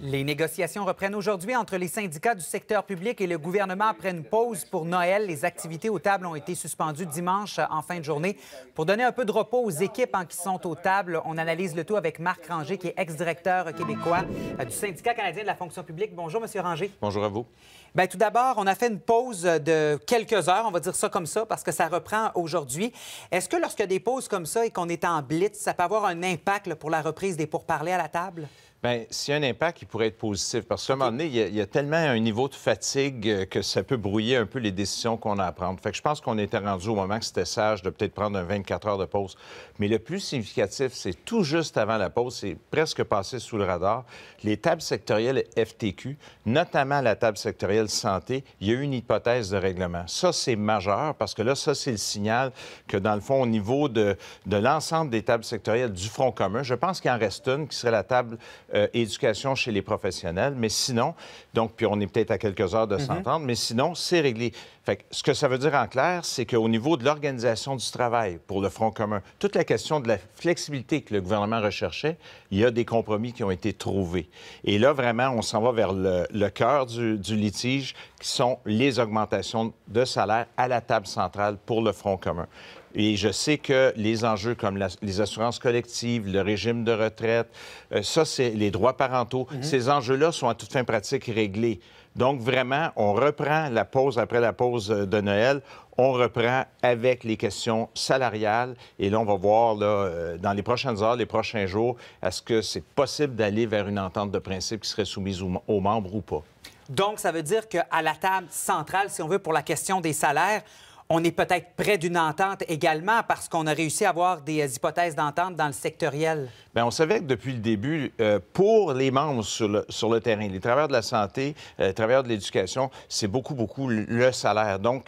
Les négociations reprennent aujourd'hui entre les syndicats du secteur public et le gouvernement après une pause pour Noël. Les activités aux tables ont été suspendues dimanche en fin de journée. Pour donner un peu de repos aux équipes hein, qui sont aux tables, on analyse le tout avec Marc Ranger, qui est ex-directeur québécois euh, du syndicat canadien de la fonction publique. Bonjour, Monsieur Ranger. Bonjour à vous. Bien, tout d'abord, on a fait une pause de quelques heures, on va dire ça comme ça, parce que ça reprend aujourd'hui. Est-ce que lorsque des pauses comme ça et qu'on est en blitz, ça peut avoir un impact pour la reprise des pourparlers à la table? Bien, s'il y a un impact, il pourrait être positif. Parce qu'à un moment donné, il y, a, tellement un niveau de fatigue euh, que ça peut brouiller un peu les décisions qu'on a à prendre. Fait je pense qu'on était rendu au moment que c'était sage de peut-être prendre un 24 heures de pause. Mais le plus significatif, c'est tout juste avant la pause, c'est presque passé sous le radar. Les tables sectorielles FTQ, notamment la table sectorielle santé, il y a eu une hypothèse de règlement. Ça, c'est majeur parce que là, ça, c'est le signal que, dans le fond, au niveau de, de l'ensemble des tables sectorielles du Front commun, je pense qu'il en reste une qui serait la table euh, éducation chez les professionnels. Mais sinon, donc, puis on est peut-être à quelques heures de mhm. s'entendre, mais sinon, c'est réglé. Fait ce que ça veut dire en clair, c'est qu'au niveau de l'organisation du travail pour le Front commun, toute la question de la flexibilité que le gouvernement recherchait, il y a des compromis qui ont été trouvés. Et là, vraiment, on s'en va vers le, le cœur du, du litige, qui sont les augmentations de salaire à la table centrale pour le Front commun. Et je sais que les enjeux comme les assurances collectives, le régime de retraite, euh, ça, c'est les droits parentaux, mhm. ces enjeux-là sont à toute fin pratique réglés. Donc, vraiment, on reprend la pause après la pause euh, de Noël. On reprend avec les questions salariales. Et là, on va voir euh, dans les prochaines heures, les prochains jours, est-ce que c'est possible d'aller vers une entente de principe qui serait soumise aux membres ou pas? Donc, ça veut dire qu'à la table centrale, si on veut, pour la question des salaires, on est peut-être près d'une entente également parce qu'on a réussi à avoir des euh, hypothèses d'entente dans le sectoriel. Bien, on savait que depuis le début, euh, pour les membres sur le, terrain, les travailleurs de la santé, euh, les travailleurs de l'éducation, c'est beaucoup, beaucoup le salaire. Donc,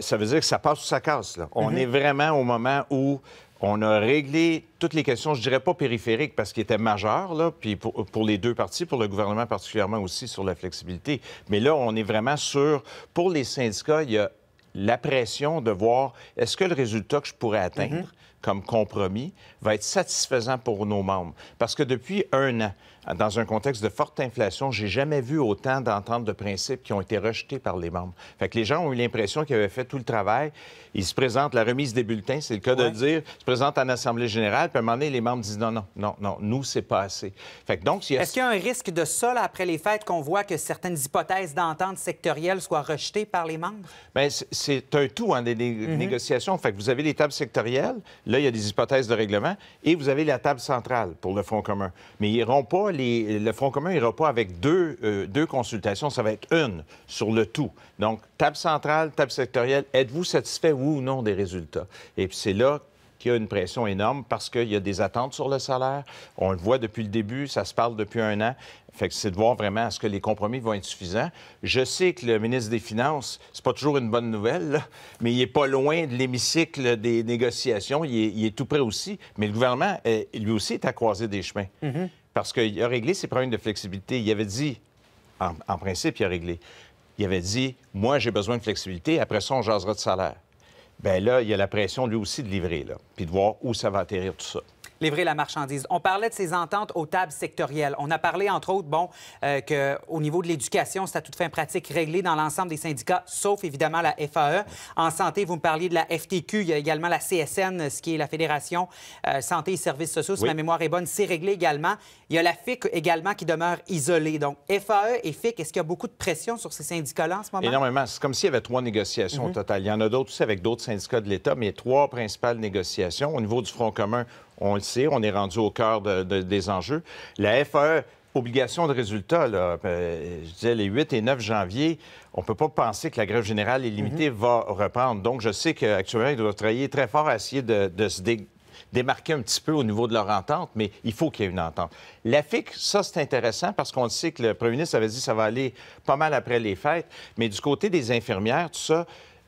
ça veut dire que ça passe ou ça casse. On mhm. est vraiment au moment où on a réglé toutes les questions, je dirais pas périphériques parce qu'ils étaient majeurs, là, puis pour, pour, les deux parties, pour le gouvernement particulièrement aussi sur la flexibilité. Mais là, on est vraiment sur, pour les syndicats, il y a la pression de voir est-ce que le résultat que je pourrais atteindre mhm. comme compromis va être satisfaisant pour nos membres. Parce que depuis un an, dans un contexte de forte inflation, j'ai jamais vu autant d'ententes de principes qui ont été rejetées par les membres. Fait que les gens ont eu l'impression qu'ils avaient fait tout le travail. Ils se présentent, la remise des bulletins, c'est le cas de dire, se présentent en Assemblée générale, puis à un moment donné, les membres disent non, non, non, non, nous, c'est pas assez. Fait donc, a... Est-ce qu'il y a un risque de ça, là, après les fêtes, qu'on voit que certaines hypothèses d'entente sectorielles soient rejetées par les membres? Bien, c'est un tout en hein, des mhm. négociations. Fait que vous avez les tables sectorielles, là, il y a des hypothèses de règlement, et vous avez la table centrale pour le Front commun. Mais ils iront pas, les... le Front commun n'ira pas avec deux, euh, deux consultations, ça va être une sur le tout. Donc, table centrale, table sectorielle, êtes-vous satisfait, ou non, des résultats? Et puis c'est là qui a une pression énorme parce qu'il y a des attentes sur le salaire. On le voit depuis le début, ça se parle depuis un an. Fait que c'est de voir vraiment est-ce que les compromis vont être suffisants. Je sais que le ministre des Finances, c'est pas toujours une bonne nouvelle, mais il est pas loin de l'hémicycle des négociations. Il est, tout près aussi. Mais le gouvernement, euh, lui aussi, est à croiser des chemins. Mm-hmm. Parce qu'il a réglé ses problèmes de flexibilité. Il avait dit, en, en principe, il a réglé. Il avait dit, moi, j'ai besoin de flexibilité. Après ça, on jasera de salaire bien là, il y a la pression, lui aussi, de livrer, là, puis de voir où ça va atterrir tout ça livrer la marchandise. On parlait de ces ententes aux tables sectorielles. On a parlé, entre autres, bon, euh, qu'au niveau de l'éducation, c'est à toute fin pratique réglé dans l'ensemble des syndicats, sauf évidemment la FAE. En santé, vous me parliez de la FTQ. Il y a également la CSN, ce qui est la Fédération euh, Santé et Services sociaux. Si ma mémoire est bonne, c'est réglé également. Il y a la FIC également qui demeure isolée. Donc, FAE et FIC, est-ce qu'il y a beaucoup de pression sur ces syndicats-là en ce moment? Énormément. C'est comme s'il y avait trois négociations mhm. au total. Il y en a d'autres aussi avec d'autres syndicats de l'État, mais trois principales négociations. Au niveau du Front commun, on le sait, on est rendu au cœur des enjeux. La FAE, obligation de résultat, là, euh, je disais les 8 et 9 janvier, on ne peut pas penser que la grève générale illimitée mhm. va reprendre. Donc, je sais qu'actuellement, ils doivent travailler très fort à essayer de, se démarquer un petit peu au niveau de leur entente, mais il faut qu'il y ait une entente. La FIC, ça, c'est intéressant parce qu'on sait que le premier ministre avait dit que ça va aller pas mal après les fêtes, mais du côté des infirmières, tout ça,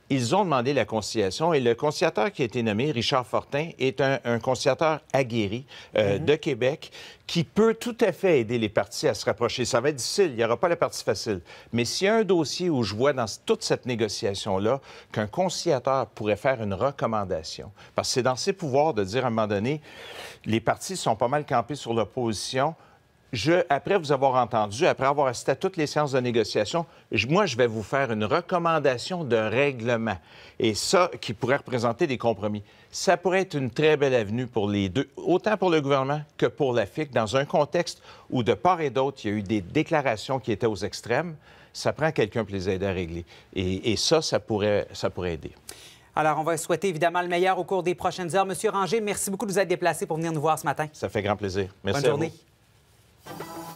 ils ont demandé la conciliation et le conciliateur qui a été nommé, Richard Fortin, est un, conciliateur aguerri euh, mhm. de Québec qui peut tout à fait aider les partis à se rapprocher. Ça va être difficile, il n'y aura pas la partie facile. Mais s'il y a un dossier où je vois dans toute cette négociation-là qu'un conciliateur pourrait faire une recommandation, parce que c'est dans ses pouvoirs de dire à un moment donné, les partis sont pas mal campés sur l'opposition, je, après vous avoir entendu, après avoir assisté à toutes les séances de négociation, moi, je vais vous faire une recommandation de règlement. Et ça, qui pourrait représenter des compromis. Ça pourrait être une très belle avenue pour les deux, autant pour le gouvernement que pour la FIC, dans un contexte où, de part et d'autre, il y a eu des déclarations qui étaient aux extrêmes. Ça prend quelqu'un pour les aider à régler. Et, ça, ça pourrait, ça pourrait aider. Alors, on va souhaiter évidemment le meilleur au cours des prochaines heures. Monsieur Ranger, merci beaucoup de vous être déplacé pour venir nous voir ce matin. Ça fait grand plaisir. Merci. Bonne journée. Thank you